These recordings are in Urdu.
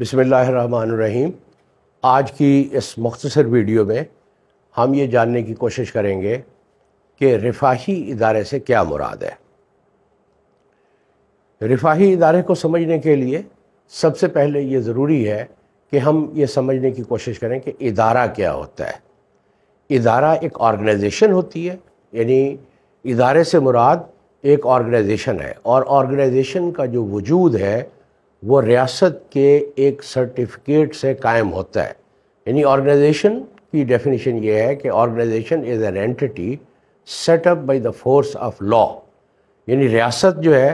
بسم اللہ الرحمن الرحیم آج کی اس مختصر ویڈیو میں ہم یہ جاننے کی کوشش کریں گے کہ رفاہی ادارے سے کیا مراد ہے رفاہی ادارے کو سمجھنے کے لیے سب سے پہلے یہ ضروری ہے کہ ہم یہ سمجھنے کی کوشش کریں کہ ادارہ کیا ہوتا ہے ادارہ ایک آرگنائزیشن ہوتی ہے یعنی ادارے سے مراد ایک آرگنائزیشن ہے اور آرگنائزیشن کا جو وجود ہے وہ ریاست کے ایک سرٹیفکیٹ سے قائم ہوتا ہے یعنی آرگنائزیشن کی ڈیفینیشن یہ ہے کہ organization is entity set up by the force of law یعنی ریاست جو ہے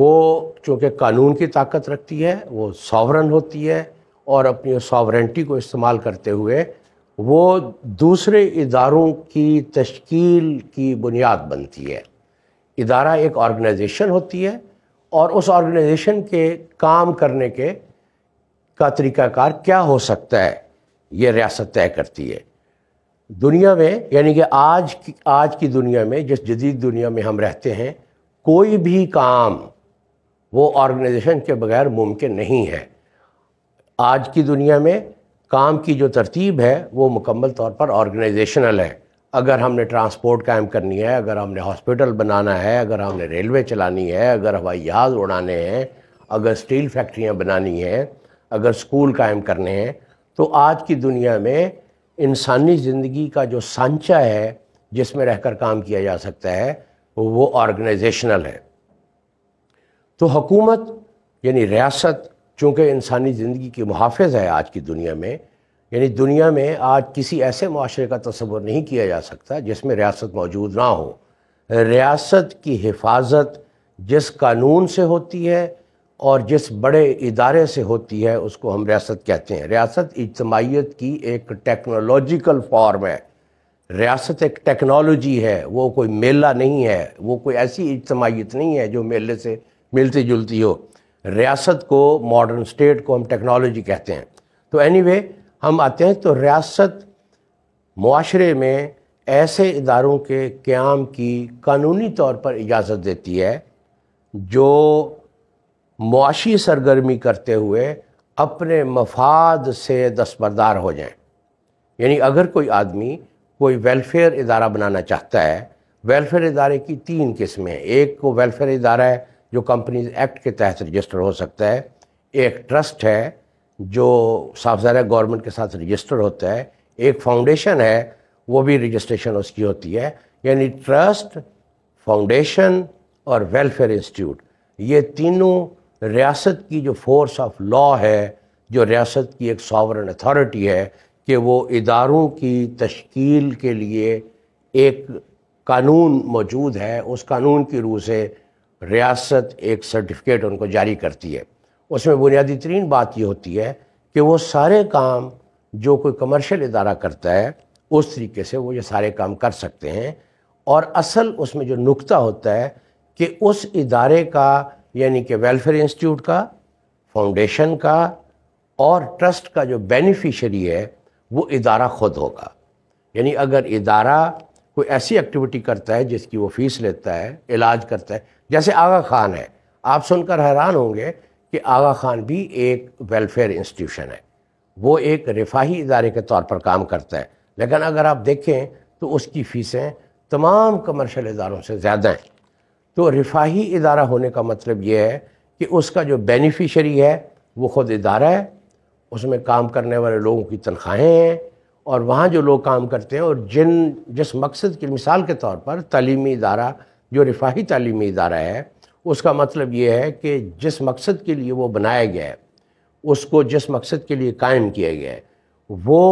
وہ چونکہ قانون کی طاقت رکھتی ہے وہ ساورن ہوتی ہے اور اپنی ساورنٹی کو استعمال کرتے ہوئے وہ دوسرے اداروں کی تشکیل کی بنیاد بنتی ہے ادارہ ایک آرگنائزیشن ہوتی ہے اور اس آرگنائزیشن کے کام کرنے کے کا طریقہ کار کیا ہو سکتا ہے یہ ریاست طے کرتی ہے دنیا میں یعنی کہ آج کی آج کی دنیا میں جس جدید دنیا میں ہم رہتے ہیں کوئی بھی کام وہ آرگنائزیشن کے بغیر ممکن نہیں ہے آج کی دنیا میں کام کی جو ترتیب ہے وہ مکمل طور پر آرگنائزیشنل ہے اگر ہم نے ٹرانسپورٹ قائم کرنی ہے اگر ہم نے ہاسپٹل بنانا ہے اگر ہم نے ریلوے چلانی ہے اگر ہوائی جہاز اڑانے ہیں اگر سٹیل فیکٹریاں بنانی ہیں اگر اسکول قائم کرنے ہیں تو آج کی دنیا میں انسانی زندگی کا جو سانچہ ہے جس میں رہ کر کام کیا جا سکتا ہے وہ آرگنائزیشنل ہے تو حکومت یعنی ریاست چونکہ انسانی زندگی کی محافظ ہے آج کی دنیا میں یعنی دنیا میں آج کسی ایسے معاشرے کا تصور نہیں کیا جا سکتا جس میں ریاست موجود نہ ہو ریاست کی حفاظت جس قانون سے ہوتی ہے اور جس بڑے ادارے سے ہوتی ہے اس کو ہم ریاست کہتے ہیں ریاست اجتماعیت کی ایک ٹیکنالوجیکل فارم ہے ریاست ایک ٹیکنالوجی ہے وہ کوئی میلہ نہیں ہے وہ کوئی ایسی اجتماعیت نہیں ہے جو میلے سے ملتی جلتی ہو ریاست کو ماڈرن سٹیٹ کو ہم ٹیکنالوجی کہتے ہیں تو اینی وے ہم آتے ہیں تو ریاست معاشرے میں ایسے اداروں کے قیام کی قانونی طور پر اجازت دیتی ہے جو معاشی سرگرمی کرتے ہوئے اپنے مفاد سے دستبردار ہو جائیں یعنی اگر کوئی آدمی کوئی ویلفیئر ادارہ بنانا چاہتا ہے ویلفیئر ادارے کی تین قسمیں ایک کو ویلفیئر ادارہ ہے جو کمپنیز ایکٹ کے تحت رجسٹر ہو سکتا ہے ایک ٹرسٹ ہے جو صاف گورنمنٹ کے ساتھ رجسٹر ہوتا ہے ایک فاؤنڈیشن ہے وہ بھی رجسٹریشن اس کی ہوتی ہے یعنی ٹرسٹ فاؤنڈیشن اور ویلفیئر انسٹیٹیوٹ یہ تینوں ریاست کی جو فورس آف لا ہے جو ریاست کی ایک ساورن اتھارٹی ہے کہ وہ اداروں کی تشکیل کے لیے ایک قانون موجود ہے اس قانون کی روح سے ریاست ایک سرٹیفکیٹ ان کو جاری کرتی ہے اس میں بنیادی ترین بات یہ ہوتی ہے کہ وہ سارے کام جو کوئی کمرشل ادارہ کرتا ہے اس طریقے سے وہ یہ سارے کام کر سکتے ہیں اور اصل اس میں جو نقطہ ہوتا ہے کہ اس ادارے کا یعنی کہ ویلفیئر انسٹیٹیوٹ کا فاؤنڈیشن کا اور ٹرسٹ کا جو بینیفیشری ہے وہ ادارہ خود ہوگا یعنی اگر ادارہ کوئی ایسی ایکٹیویٹی کرتا ہے جس کی وہ فیس لیتا ہے علاج کرتا ہے جیسے آغا خان ہے آپ سن کر حیران ہوں گے کہ آغا خان بھی ایک ویلفیئر انسٹیٹیوشن ہے وہ ایک رفاہی ادارے کے طور پر کام کرتا ہے لیکن اگر آپ دیکھیں تو اس کی فیسیں تمام کمرشل اداروں سے زیادہ ہیں تو رفاہی ادارہ ہونے کا مطلب یہ ہے کہ اس کا جو بینیفیشری ہے وہ خود ادارہ ہے اس میں کام کرنے والے لوگوں کی تنخواہیں ہیں اور وہاں جو لوگ کام کرتے ہیں اور جن جس مقصد کی مثال کے طور پر تعلیمی ادارہ جو رفاہی تعلیمی ادارہ ہے اس کا مطلب یہ ہے کہ جس مقصد کے لیے وہ بنایا گیا ہے اس کو جس مقصد کے لیے قائم کیا گیا ہے وہ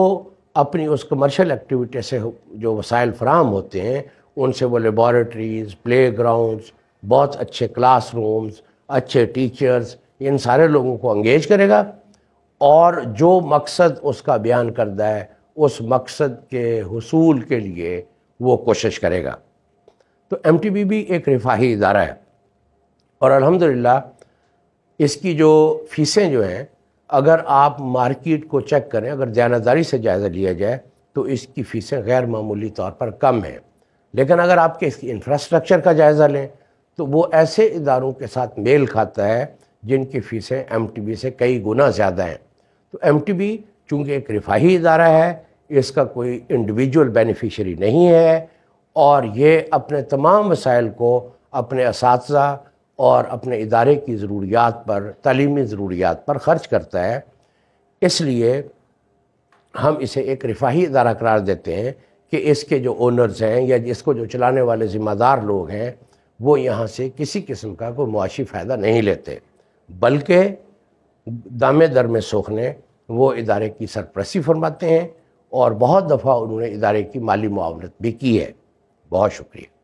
اپنی اس کمرشل ایکٹیویٹی سے جو وسائل فراہم ہوتے ہیں ان سے وہ لیبارٹریز پلے گراؤنڈز بہت اچھے کلاس رومز اچھے ٹیچرز ان سارے لوگوں کو انگیج کرے گا اور جو مقصد اس کا بیان کردہ ہے اس مقصد کے حصول کے لیے وہ کوشش کرے گا تو ایم ٹی بی ایک رفاہی ادارہ ہے اور الحمدللہ اس کی جو فیسیں جو ہیں اگر آپ مارکیٹ کو چیک کریں اگر دیانتداری سے جائزہ لیا جائے تو اس کی فیسیں غیر معمولی طور پر کم ہیں لیکن اگر آپ کے اس کی انفراسٹرکچر کا جائزہ لیں تو وہ ایسے اداروں کے ساتھ میل کھاتا ہے جن کی فیسیں ایم ٹی بی سے کئی گنا زیادہ ہیں تو ایم ٹی بی چونکہ ایک رفاہی ادارہ ہے اس کا کوئی انڈیویجول بینیفیشری نہیں ہے اور یہ اپنے تمام وسائل کو اپنے اساتذہ اور اپنے ادارے کی ضروریات پر تعلیمی ضروریات پر خرچ کرتا ہے اس لیے ہم اسے ایک رفاہی ادارہ قرار دیتے ہیں کہ اس کے جو اونرز ہیں یا اس کو جو چلانے والے ذمہ دار لوگ ہیں وہ یہاں سے کسی قسم کا کوئی معاشی فائدہ نہیں لیتے بلکہ دامے در میں سوکھنے وہ ادارے کی سرپرستی فرماتے ہیں اور بہت دفعہ انہوں نے ادارے کی مالی معاونت بھی کی ہے بہت شکریہ